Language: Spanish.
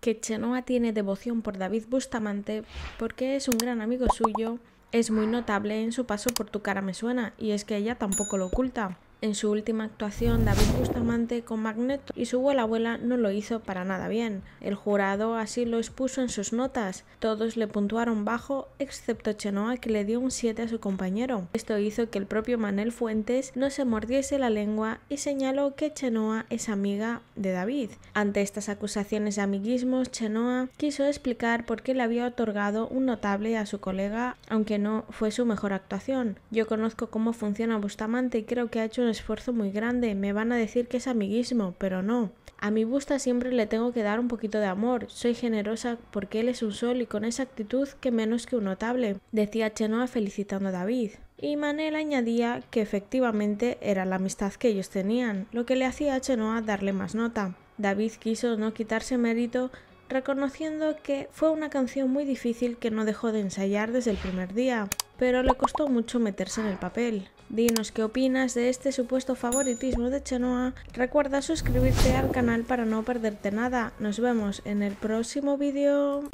que Chenoa tiene devoción por David Bustamante porque es un gran amigo suyo, es muy notable en su paso por Tu cara me suena, y es que ella tampoco lo oculta en su última actuación David Bustamante con Magneto y su abuela no lo hizo para nada bien. El jurado así lo expuso en sus notas. Todos le puntuaron bajo, excepto Chenoa que le dio un 7 a su compañero. Esto hizo que el propio Manel Fuentes no se mordiese la lengua y señaló que Chenoa es amiga de David. Ante estas acusaciones de amiguismos, Chenoa quiso explicar por qué le había otorgado un notable a su colega, aunque no fue su mejor actuación. Yo conozco cómo funciona Bustamante y creo que ha hecho esfuerzo muy grande. Me van a decir que es amiguismo, pero no. A mi busta siempre le tengo que dar un poquito de amor. Soy generosa porque él es un sol y con esa actitud que menos que un notable, decía Chenoa felicitando a David. Y Manel añadía que efectivamente era la amistad que ellos tenían, lo que le hacía a Chenoa darle más nota. David quiso no quitarse mérito reconociendo que fue una canción muy difícil que no dejó de ensayar desde el primer día, pero le costó mucho meterse en el papel. Dinos qué opinas de este supuesto favoritismo de Chenoa. Recuerda suscribirte al canal para no perderte nada. Nos vemos en el próximo vídeo.